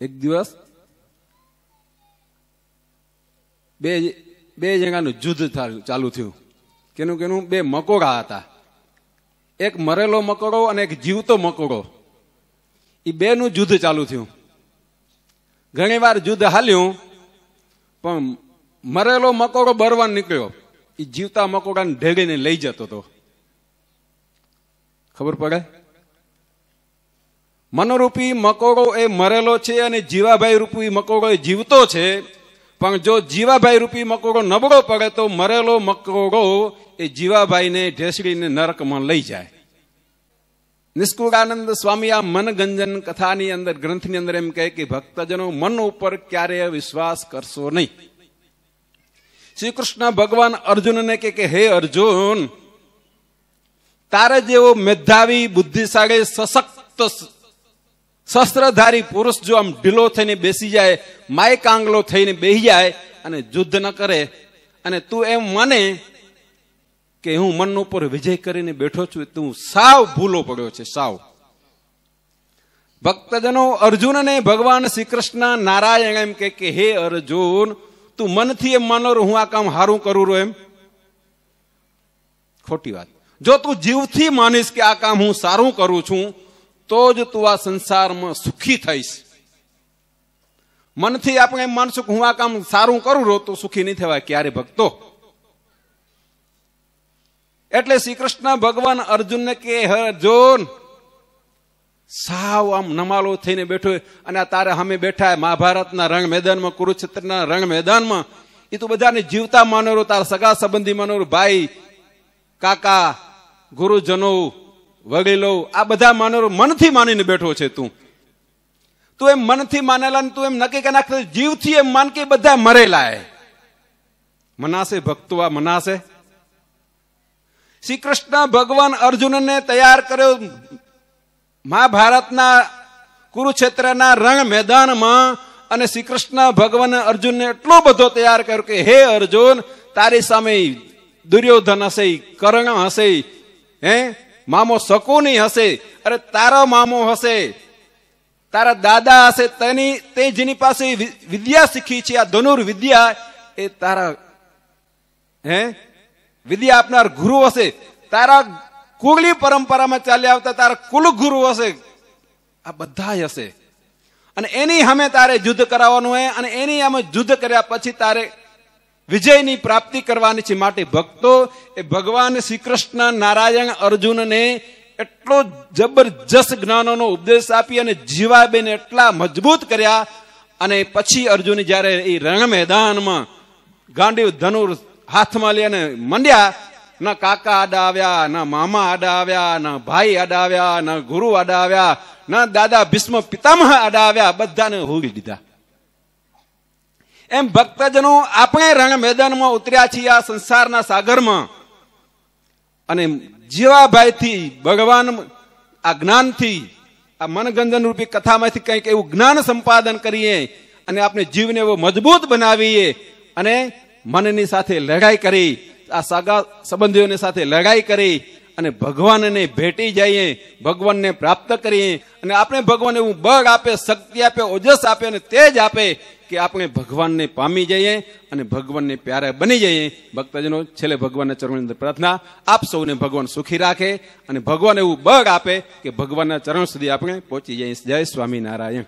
એક દિવસ બે બે જણાનું જુદ્ધ ચાલુ થયું કેનું કેનું બે મકોડા હતા એક મરેલો મકોડો અને એક જીવતો મકોડો એ બેનું જુદ્ધ ચાલુ થયું ઘણી વાર જુદ્ધ હાલ્યું પણ મરેલો મકોડો બરવા નીકળ્યો એ જીવતા મકોડાને ઢેડીને લઈ જતો હતો ખબર પડે મનરૂપી મકોડો એ મરેલો છે અને જીવાભાઈ રૂપી મકોડો એ જીવતો છે પણ જો જીવાભાઈ રૂપી મકોડો નબળો પડે તો મરેલો મકોડો એ જીવાભાઈને ઢેસડીને નરકમાં લઈ જાય નિષ્કુળાનંદ સ્વામી આ મનગંજન કથાની અંદર ગ્રંથની અંદર એમ કહે કે ભક્તજનો મન ઉપર ક્યારેય વિશ્વાસ કરશો નહીં શ્રી કૃષ્ણ ભગવાન અર્જુનને કે કે હે અર્જુન તારે જેવો મેધાવી બુદ્ધિશાળી સશક્ત શસ્ત્રધારી પુરુષ જો આમ ઢીલો થઈને બેસી જાય માય કાંગલો થઈને બેસી જાય અને યુદ્ધ ન કરે અને તું એમ મને કે હું મન ઉપર વિજય કરીને બેઠો છું તું સાવ ભૂલો પડ્યો છે સાવ ભક્તજનો અર્જુનને ભગવાન શ્રી કૃષ્ણ નારાયણ એમ કે હે અર્જુન તું મનથી એમ માનો હું આ કામ હારું કરું રહો એમ ખોટી વાત જો તું જીવથી માનીશ કે આ કામ હું સારું કરું છું તો જ તું આ સંસારમાં સુખી થઈશ મનથી આપણે એમ માનશું કે હું આ કામ સારું કરું રહો તો સુખી નહીં થવાય ક્યારે ભક્તો એટલે શ્રી કૃષ્ણ ભગવાન અર્જુનને કે હે અર્જુન સાવ આમ નમાલો થઈને બેઠો અને તારે અમે બેઠા મહાભારતના રણ મેદાનમાં કુરુક્ષેત્રના રણ મેદાનમાં એ તું બધાને જીવતા માનોરો તારા સગા સંબંધી માનોરો ભાઈ કાકા ગુરુજનો વડીલો આ બધા માનો મનથી માનીને બેઠો છે તું તું એમ મનથી માનેલા તું એમ નક્કી કે નાખતો જીવથી એમ માન કે બધા મરેલા એ મનાશે ભક્તો આ મનાશે શ્રી કૃષ્ણ ભગવાન અર્જુનને તૈયાર કર્યો મહાભારતના કુરુક્ષેત્રના રણ મેદાનમાં અને શ્રી કૃષ્ણ ભગવાન અર્જુનને એટલો બધો તૈયાર કર્યો કે હે અર્જુન તારી સામે દુર્યોધન હશે કર્ણ હશે હે મામો શકુની હશે અરે તારો મામો હશે તારા દાદા હશે તેની તે જેની પાસે વિદ્યા શીખી છે આ ધનુર વિદ્યા એ તારા હે વિદ્યા આપનાર ગુરુ હશે તારા કુગલી પરંપરામાં ચાલ્યા આવતા તારા કુલ ગુરુ હશે આ બધા હશે અને એની સામે તારે યુદ્ધ કરાવવાનું હોય અને એની અમે યુદ્ધ કર્યા પછી તારે વિજયની પ્રાપ્તિ કરવાની છે માટે ભક્તો એ ભગવાન શ્રી કૃષ્ણ નારાયણ અર્જુનને એટલો જબરજસ્ત જ્ઞાનોનો ઉપદેશ આપી અને જીવાબેને એટલા મજબૂત કર્યા અને પછી અર્જુન જ્યારે એ રણ મેદાનમાં ગાંડીવ ધનુર હાથમાં લઈ અને મંડ્યા ના કાકા આડા આવ્યા ના મામા આડા આવ્યા ના ભાઈ આડા આવ્યા ના ગુરુ આડા આવ્યા ના દાદા ભીષ્મ પિતામહ આડા આવ્યા બધાને હોવી દીધા એમ ભક્તજનો આપણે રણ મેદાનમાં ઉતર્યા છીએ આ સંસારના સાગરમાં અને જીવાભાઈથી ભગવાન આ જ્ઞાનથી આ મનગંધન રૂપી કથામાંથી કંઈક એવું જ્ઞાન સંપાદન કરીએ અને આપણે જીવને એવો મજબૂત બનાવીએ અને મનની સાથે લડાઈ કરી આ સાગા સંબંધીઓની સાથે લડાઈ કરી અને ભગવાનને ભેટી જઈએ ભગવાનને પ્રાપ્ત કરીએ અને આપણે ભગવાન એવું બળ આપે શક્તિ આપે ઓજસ આપે અને તેજ આપે કે આપણે ભગવાનને પામી જઈએ અને ભગવાનને પ્યારે બની જઈએ ભક્તજનો છેલ્લે ભગવાનના ચરણની અંદર પ્રાર્થના આપ સૌને ભગવાન સુખી રાખે અને ભગવાન એવું બળ આપે કે ભગવાનના ચરણ સુધી આપણે પહોંચી જઈએ જય સ્વામિનારાયણ